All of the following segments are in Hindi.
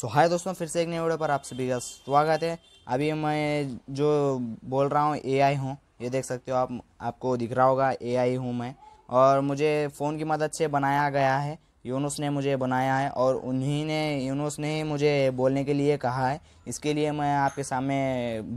सो हाय दोस्तों फिर से एक नए वीडियो पर आप सभी का स्वागत है अभी मैं जो बोल रहा हूँ ए आई हूँ ये देख सकते हो आप आपको दिख रहा होगा ए आई हूँ मैं और मुझे फ़ोन की मदद से बनाया गया है यूनुस ने मुझे बनाया है और उन्हीं ने यूनुस ने ही मुझे बोलने के लिए कहा है इसके लिए मैं आपके सामने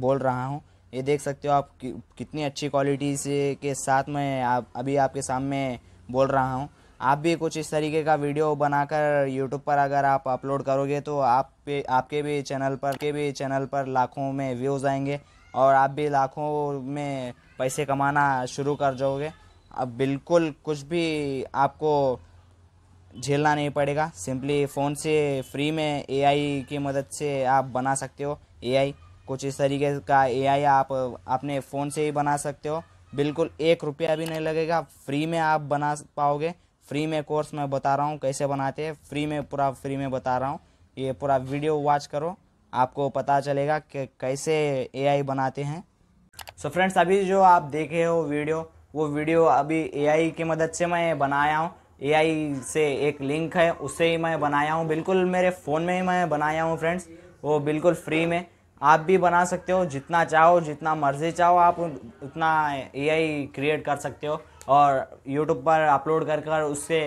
बोल रहा हूँ ये देख सकते हो आप कि, कितनी अच्छी क्वालिटी से के साथ मैं आप अभी आपके सामने बोल रहा हूँ आप भी कुछ इस तरीके का वीडियो बनाकर यूट्यूब पर अगर आप अपलोड करोगे तो आप पे आपके भी चैनल पर के भी चैनल पर लाखों में व्यूज़ आएंगे और आप भी लाखों में पैसे कमाना शुरू कर जाओगे अब बिल्कुल कुछ भी आपको झेलना नहीं पड़ेगा सिंपली फ़ोन से फ्री में एआई की मदद से आप बना सकते हो एआई कुछ इस तरीके का एआई आप अपने फ़ोन से ही बना सकते हो बिल्कुल एक रुपया भी नहीं लगेगा फ्री में आप बना पाओगे फ्री में कोर्स मैं बता रहा हूँ कैसे बनाते हैं फ्री में पूरा फ्री में बता रहा हूँ ये पूरा वीडियो वॉच करो आपको पता चलेगा कि कैसे एआई बनाते हैं सो so फ्रेंड्स अभी जो आप देखे हो वीडियो वो वीडियो अभी एआई की मदद से मैं बनाया हूँ एआई से एक लिंक है उससे ही मैं बनाया हूँ बिल्कुल मेरे फ़ोन में ही मैं बनाया हूँ फ्रेंड्स वो बिल्कुल फ्री में आप भी बना सकते हो जितना चाहो जितना मर्ज़ी चाहो आप उतना एआई क्रिएट कर सकते हो और यूट्यूब पर अपलोड कर कर उससे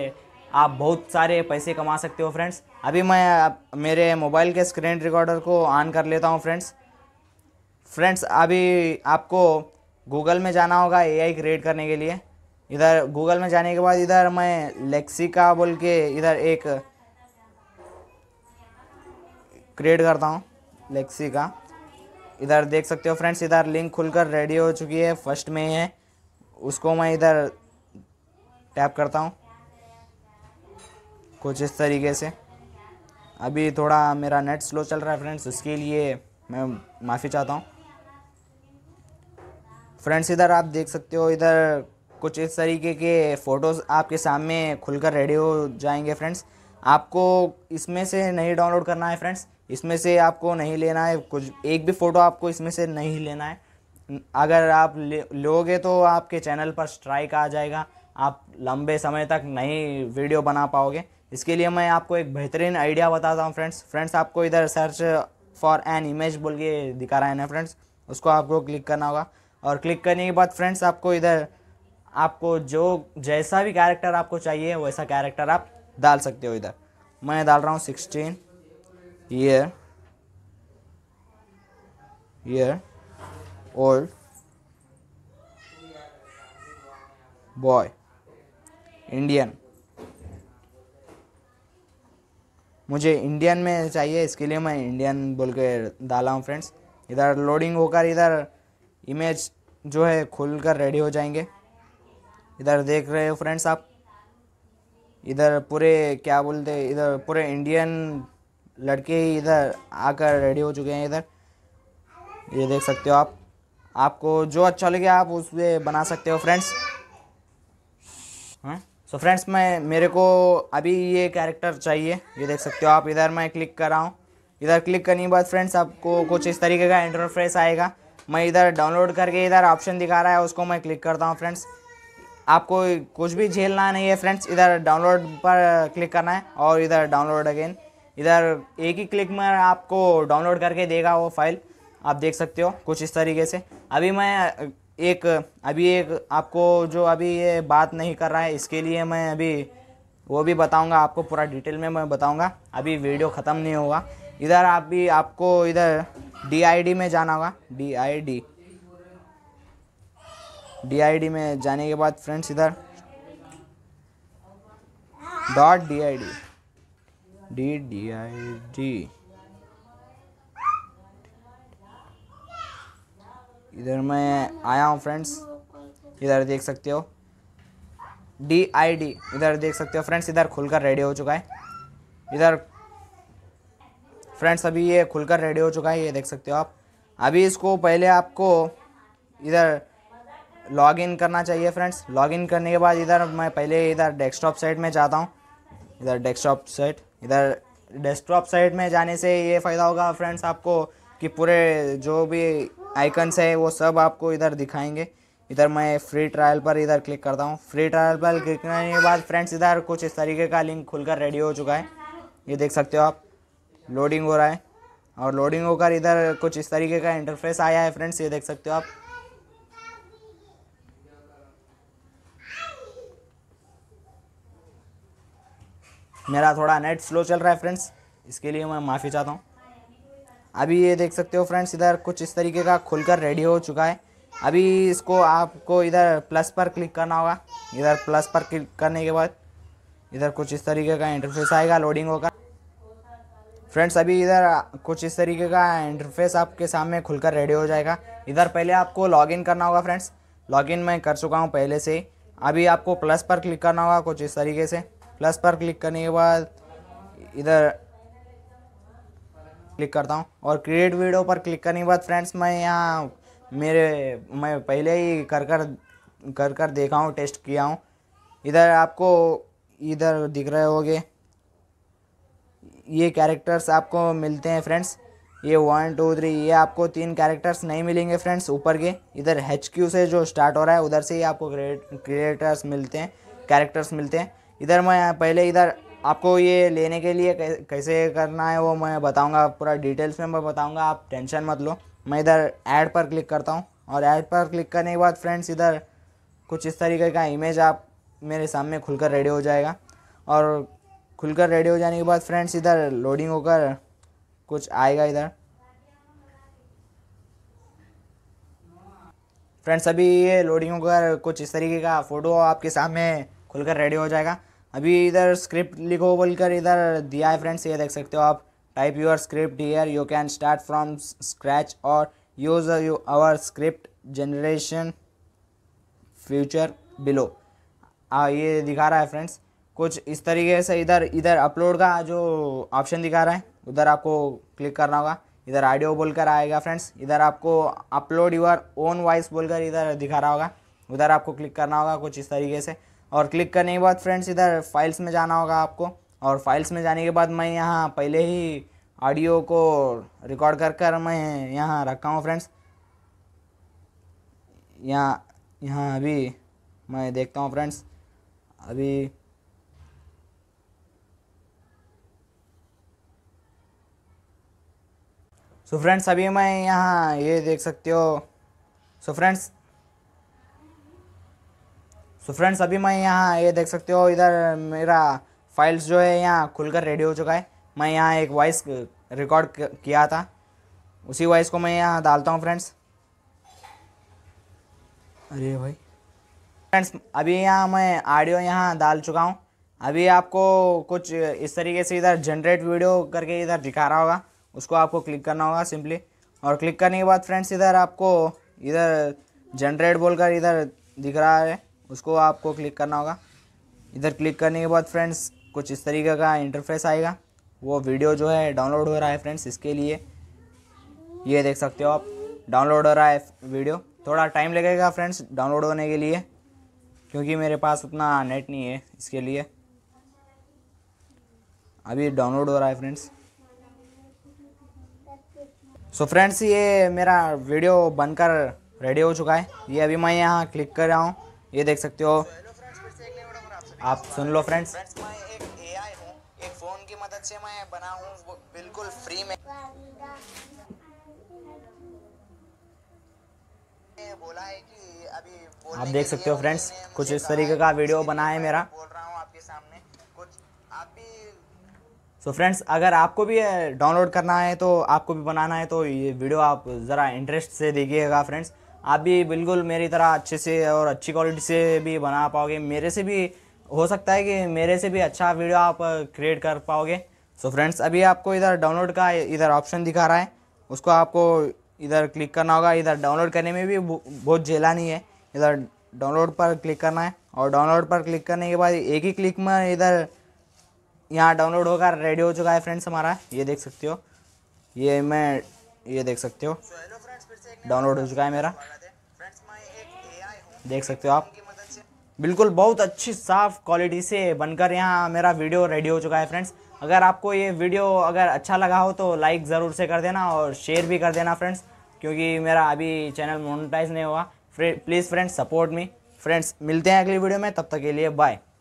आप बहुत सारे पैसे कमा सकते हो फ्रेंड्स अभी मैं मेरे मोबाइल के स्क्रीन रिकॉर्डर को ऑन कर लेता हूँ फ्रेंड्स फ्रेंड्स अभी आपको गूगल में जाना होगा ए आई क्रिएट करने के लिए इधर गूगल में जाने के बाद इधर मैं लेक्सिका बोल के इधर एक क्रिएट करता हूँ लेक्सिका इधर देख सकते हो फ्रेंड्स इधर लिंक खुलकर रेडी हो चुकी है फर्स्ट में ही है उसको मैं इधर टैप करता हूँ कुछ इस तरीके से अभी थोड़ा मेरा नेट स्लो चल रहा है फ्रेंड्स उसके लिए मैं माफ़ी चाहता हूँ फ्रेंड्स इधर आप देख सकते हो इधर कुछ इस तरीके के फ़ोटोज़ आपके सामने खुलकर रेडी हो जाएंगे फ्रेंड्स आपको इसमें से नहीं डाउनलोड करना है फ्रेंड्स इसमें से आपको नहीं लेना है कुछ एक भी फ़ोटो आपको इसमें से नहीं लेना है अगर आप लोगे तो आपके चैनल पर स्ट्राइक आ जाएगा आप लंबे समय तक नहीं वीडियो बना पाओगे इसके लिए मैं आपको एक बेहतरीन आइडिया बताता हूँ फ्रेंड्स फ्रेंड्स आपको इधर सर्च फॉर एन इमेज बोल के दिखा रहा है ना फ्रेंड्स उसको आपको क्लिक करना होगा और क्लिक करने के बाद फ्रेंड्स आपको इधर आपको जो जैसा भी कैरेक्टर आपको चाहिए वैसा कैरेक्टर आप डाल सकते हो इधर मैं डाल रहा हूँ सिक्सटीन ईयर ईयर और बॉय इंडियन मुझे इंडियन में चाहिए इसके लिए मैं इंडियन बोल के डाला हूँ फ्रेंड्स इधर लोडिंग होकर इधर इमेज जो है खुल कर रेडी हो जाएंगे इधर देख रहे हो फ्रेंड्स आप इधर पूरे क्या बोलते इधर पूरे इंडियन लड़के ही इधर आकर रेडी हो चुके हैं इधर ये देख सकते हो आप आपको जो अच्छा लगे आप उसे बना सकते हो फ्रेंड्स सो फ्रेंड्स मैं मेरे को अभी ये कैरेक्टर चाहिए ये देख सकते हो आप इधर मैं क्लिक कर रहा हूँ इधर क्लिक करने के बाद फ्रेंड्स आपको कुछ इस तरीके का इंटरफेस आएगा मैं इधर डाउनलोड करके इधर ऑप्शन दिखा रहा है उसको मैं क्लिक करता हूँ फ्रेंड्स आपको कुछ भी झेलना नहीं है फ्रेंड्स इधर डाउनलोड पर क्लिक करना है और इधर डाउनलोड अगेन इधर एक ही क्लिक में आपको डाउनलोड करके देगा वो फाइल आप देख सकते हो कुछ इस तरीके से अभी मैं एक अभी एक आपको जो अभी ये बात नहीं कर रहा है इसके लिए मैं अभी वो भी बताऊंगा आपको पूरा डिटेल में मैं बताऊंगा अभी वीडियो ख़त्म नहीं होगा इधर आप भी आपको इधर डी में जाना होगा डी डी में जाने के बाद फ्रेंड्स इधर dot D I D D D I D इधर मैं आया हूँ फ्रेंड्स इधर देख सकते हो डी आई डी इधर देख सकते हो फ्रेंड्स इधर खुलकर रेडी हो चुका है इधर फ्रेंड्स अभी ये खुलकर रेडी हो चुका है ये देख सकते हो आप अभी इसको पहले आपको इधर लॉग इन करना चाहिए फ्रेंड्स लॉग इन करने के बाद इधर मैं पहले इधर डेस्कटॉप साइड में जाता हूँ इधर डेस्कटॉप साइट इधर डेस्कटॉप साइड में जाने से ये फ़ायदा होगा फ्रेंड्स आपको कि पूरे जो भी आइकन्स है वो सब आपको इधर दिखाएंगे इधर मैं फ्री ट्रायल पर इधर क्लिक करता हूँ फ्री ट्रायल पर क्लिक करने के बाद फ्रेंड्स इधर कुछ इस तरीके का लिंक खुलकर रेडी हो चुका है ये देख सकते हो आप लोडिंग हो रहा है और लोडिंग होकर इधर कुछ इस तरीके का इंटरफेस आया है फ्रेंड्स ये देख सकते हो आप मेरा थोड़ा नेट स्लो चल रहा है फ्रेंड्स इसके लिए मैं माफ़ी चाहता हूँ अभी ये देख सकते हो फ्रेंड्स इधर कुछ इस तरीके का खुलकर रेडी हो चुका है अभी इसको आपको इधर प्लस पर क्लिक करना होगा इधर प्लस पर क्लिक करने के बाद इधर कुछ इस तरीके का इंटरफेस आएगा लोडिंग होगा फ्रेंड्स अभी इधर कुछ इस तरीके का इंटरफेस आपके सामने खुलकर रेडी हो जाएगा इधर पहले आपको लॉगिन करना होगा फ्रेंड्स लॉगिन मैं कर चुका हूँ पहले से अभी आपको प्लस पर क्लिक करना होगा कुछ इस तरीके से प्लस पर क्लिक करने के बाद इधर क्लिक करता हूँ और क्रिएट वीडियो पर क्लिक करने के बाद फ्रेंड्स मैं यहाँ मेरे मैं पहले ही कर कर कर कर देखा हूँ टेस्ट किया हूँ इधर आपको इधर दिख रहे होंगे ये कैरेक्टर्स आपको मिलते हैं फ्रेंड्स ये वन टू थ्री ये आपको तीन कैरेक्टर्स नहीं मिलेंगे फ्रेंड्स ऊपर के इधर एच क्यू से जो स्टार्ट हो रहा है उधर से ही आपको क्रिएटर्स मिलते हैं कैरेक्टर्स मिलते हैं इधर मैं पहले इधर आपको ये लेने के लिए कैसे करना है वो मैं बताऊंगा पूरा डिटेल्स में मैं बताऊंगा आप टेंशन मत लो मैं इधर ऐड पर क्लिक करता हूँ और ऐड पर क्लिक करने के बाद फ्रेंड्स इधर कुछ इस तरीके का इमेज आप मेरे सामने खुलकर रेडी हो जाएगा और खुलकर रेडी हो जाने के बाद फ्रेंड्स इधर लोडिंग होकर कुछ आएगा इधर फ्रेंड्स अभी ये लोडिंग होकर कुछ इस तरीके का फ़ोटो आपके सामने खुलकर रेडी हो जाएगा अभी इधर स्क्रिप्ट लिखो बोलकर इधर दिया है फ्रेंड्स ये देख सकते हो आप type your script here you can start from scratch और use our script generation future below आ, ये दिखा रहा है फ्रेंड्स कुछ इस तरीके से इधर इधर अपलोड का जो ऑप्शन दिखा रहा है उधर आपको क्लिक करना होगा इधर ऑडियो बोलकर आएगा फ्रेंड्स इधर आपको अपलोड यूर ओन वॉइस बोलकर इधर दिखा रहा होगा उधर आपको क्लिक करना होगा कुछ इस तरीके से और क्लिक करने के बाद फ्रेंड्स इधर फाइल्स में जाना होगा आपको और फाइल्स में जाने के बाद मैं यहाँ पहले ही ऑडियो को रिकॉर्ड कर कर मैं यहाँ रखा हूँ फ्रेंड्स यहाँ यहाँ अभी मैं देखता हूँ फ्रेंड्स अभी सो so फ्रेंड्स अभी मैं यहाँ ये देख सकते हो so so friends so so friends अभी मैं यहाँ ये देख सकते हो इधर मेरा फाइल्स जो है यहाँ खुलकर रेडी हो चुका है मैं यहाँ एक वॉइस रिकॉर्ड किया था उसी वॉइस को मैं यहाँ डालता हूँ फ्रेंड्स अरे भाई फ्रेंड्स अभी यहाँ मैं ऑडियो यहाँ डाल चुका हूँ अभी आपको कुछ इस तरीके से इधर जनरेट वीडियो करके इधर दिखा रहा होगा उसको आपको क्लिक करना होगा सिंपली और क्लिक करने के बाद फ्रेंड्स इधर आपको इधर जनरेट बोलकर इधर दिख रहा है उसको आपको क्लिक करना होगा इधर क्लिक करने के बाद फ्रेंड्स कुछ इस तरीके का इंटरफेस आएगा वो वीडियो जो है डाउनलोड हो रहा है फ्रेंड्स इसके लिए ये देख सकते हो आप डाउनलोड हो रहा है वीडियो थोड़ा टाइम लगेगा फ्रेंड्स डाउनलोड होने के लिए क्योंकि मेरे पास उतना नेट नहीं है इसके लिए अभी डाउनलोड हो रहा है फ्रेंड्स सो so फ्रेंड्स ये मेरा वीडियो बनकर रेडी हो चुका है ये अभी मैं यहाँ क्लिक कर रहा हूँ ये देख सकते हो आप सुन लो फ्रेंड्स फ़ोन की मदद से मैं बना हूँ बिल्कुल फ्री में बोला है कि अभी आप देख सकते हो फ्रेंड्स कुछ इस तरीके का वीडियो बना है मेरा बोल रहा हूँ आपके सामने कुछ आप भी सो so फ्रेंड्स अगर आपको भी डाउनलोड करना है तो आपको भी बनाना है तो ये वीडियो आप ज़रा इंटरेस्ट से देखिएगा फ्रेंड्स आप भी बिल्कुल मेरी तरह अच्छे से और अच्छी क्वालिटी से भी बना पाओगे मेरे से भी हो सकता है कि मेरे से भी अच्छा वीडियो आप क्रिएट कर पाओगे सो so फ्रेंड्स अभी आपको इधर डाउनलोड का इधर ऑप्शन दिखा रहा है उसको आपको इधर क्लिक करना होगा इधर डाउनलोड करने में भी बहुत झेला नहीं है इधर डाउनलोड पर क्लिक करना है और डाउनलोड पर क्लिक करने के बाद एक ही क्लिक में इधर यहाँ डाउनलोड होगा रेडी हो चुका है फ्रेंड्स हमारा ये देख सकते हो ये मैं ये देख सकते हो डाउनलोड हो चुका है मेरा देख सकते हो आप बिल्कुल बहुत अच्छी साफ क्वालिटी से बनकर यहाँ मेरा वीडियो रेडी हो चुका है फ्रेंड्स अगर आपको ये वीडियो अगर अच्छा लगा हो तो लाइक ज़रूर से कर देना और शेयर भी कर देना फ्रेंड्स क्योंकि मेरा अभी चैनल मोनोटाइज नहीं हुआ please friends support me friends मिलते हैं अगली वीडियो में तब तक के लिए बाय